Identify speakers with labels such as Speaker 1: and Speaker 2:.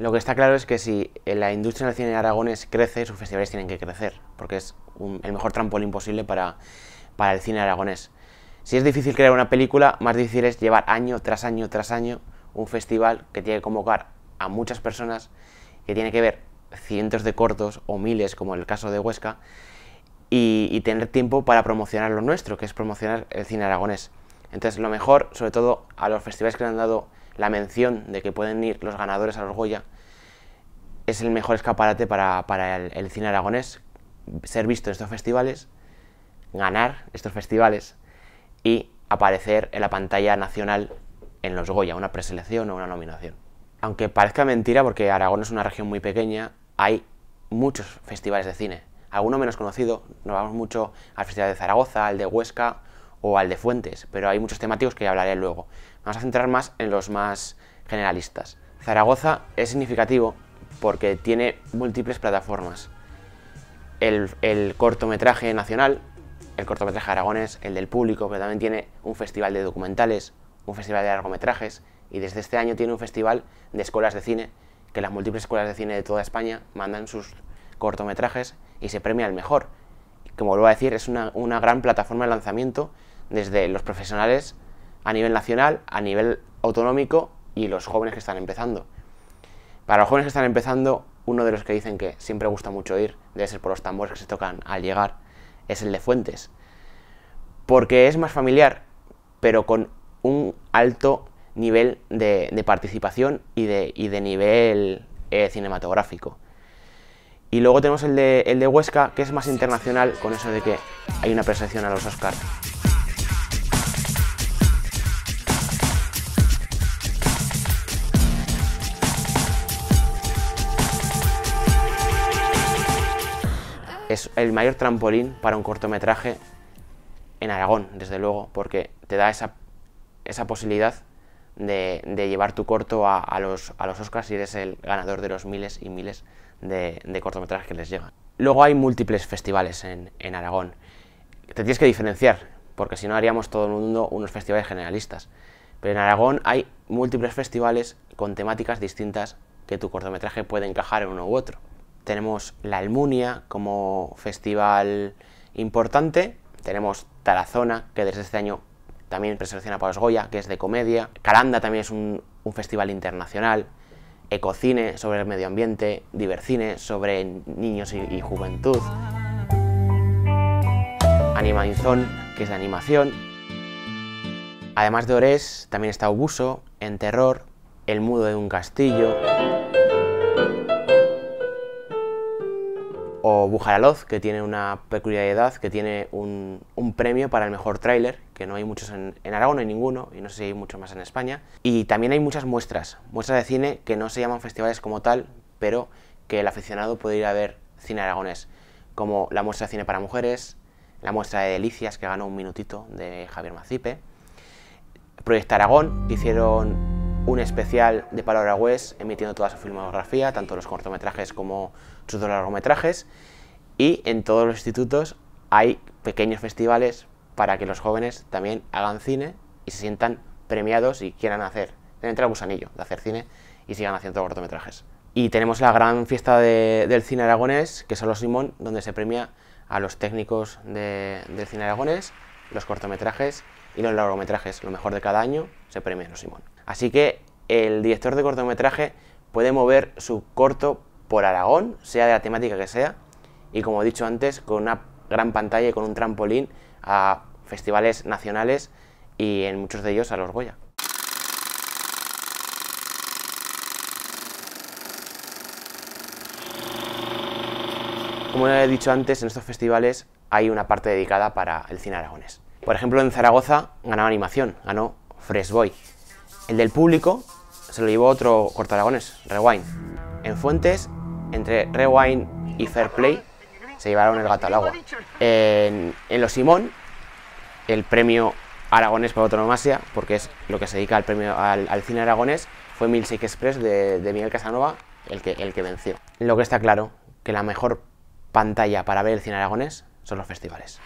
Speaker 1: Lo que está claro es que si la industria del cine de Aragones crece, sus festivales tienen que crecer, porque es el mejor trampolín posible para, para el cine aragonés. Si es difícil crear una película, más difícil es llevar año tras año tras año un festival que tiene que convocar a muchas personas, que tiene que ver cientos de cortos o miles, como en el caso de Huesca, y, tener tiempo para promocionar lo nuestro, que es promocionar el cine aragonés. Entonces, lo mejor, sobre todo a los festivales que le han dado la mención de que pueden ir los ganadores a los Goya, es el mejor escaparate para, el, cine aragonés, ser visto en estos festivales, ganar estos festivales y aparecer en la pantalla nacional en los Goya, una preselección o una nominación. Aunque parezca mentira, porque Aragón es una región muy pequeña, hay muchos festivales de cine. Alguno menos conocido, nos vamos mucho al Festival de Zaragoza, al de Huesca o al de fuentes, pero hay muchos temáticos que hablaré luego. Vamos a centrar más en los más generalistas. Zaragoza es significativo porque tiene múltiples plataformas. El, cortometraje nacional, el cortometraje Aragones, el del público, pero también tiene un festival de documentales, un festival de largometrajes y desde este año tiene un festival de escuelas de cine que las múltiples escuelas de cine de toda España mandan sus cortometrajes y se premia el mejor. Como lo a decir, es una, una gran plataforma de lanzamiento desde los profesionales a nivel nacional, a nivel autonómico y los jóvenes que están empezando. Para los jóvenes que están empezando, uno de los que dicen que siempre gusta mucho ir, debe ser por los tambores que se tocan al llegar, es el de Fuentes. Porque es más familiar, pero con un alto nivel de, participación y de, nivel eh, cinematográfico. Y luego tenemos el de, el de Huesca, que es más internacional, con eso de que hay una percepción a los Oscars es el mayor trampolín para un cortometraje en Aragón, desde luego, porque te da esa, esa posibilidad de, llevar tu corto a, los, a los Oscars y eres el ganador de los miles y miles de, cortometrajes que les llegan. Luego hay múltiples festivales en, en Aragón. Te tienes que diferenciar, porque si no haríamos todo el mundo unos festivales generalistas. Pero en Aragón hay múltiples festivales con temáticas distintas que tu cortometraje puede encajar en uno u otro tenemos la Almunia como festival importante, tenemos Tarazona, que desde este año también preselecciona para los Goya, que es de comedia, Calanda también es un, festival internacional, Ecocine sobre el medio ambiente, Divercine sobre niños y, juventud, Animalizón, que es de animación. Además de Ores, también está Obuso, En Terror, El Mudo de un Castillo. o Bujaraloz, que tiene una peculiaridad, que tiene un, un premio para el mejor tráiler, que no hay muchos en, Aragón, no hay ninguno, y no sé si hay muchos más en España. Y también hay muchas muestras, muestras de cine que no se llaman festivales como tal, pero que el aficionado puede ir a ver cine Aragones, como la muestra de cine para mujeres, la muestra de Delicias, que ganó un minutito, de Javier Macipe, Proyecto Aragón, que hicieron un especial de Palabra West emitiendo toda su filmografía, tanto los cortometrajes como sus dos largometrajes. Y en todos los institutos hay pequeños festivales para que los jóvenes también hagan cine y se sientan premiados y quieran hacer. tener el gusanillo de hacer cine y sigan haciendo cortometrajes. Y tenemos la gran fiesta del cine aragonés, que es los Simón, donde se premia a los técnicos del cine aragonés, los cortometrajes y los largometrajes. Lo mejor de cada año se premia en los Simón. Así que el director de cortometraje puede mover su corto por Aragón, sea de la temática que sea, y como he dicho antes, con una gran pantalla y con un trampolín a festivales nacionales y en muchos de ellos a los Goya. Como he dicho antes, en estos festivales hay una parte dedicada para el cine aragonés. Por ejemplo, en Zaragoza ganaba animación, ganó Fresh Boy, el del público se lo llevó otro Corto Aragones, Rewind. En Fuentes, entre Rewind y Fair Play, se llevaron el gato al agua. En, Los Simón, el premio aragonés por autonomasia, porque es lo que se dedica al, premio, al, cine aragonés, fue Milkshake Express de, Miguel Casanova el que, el que venció. Lo que está claro, que la mejor pantalla para ver el cine aragonés son los festivales.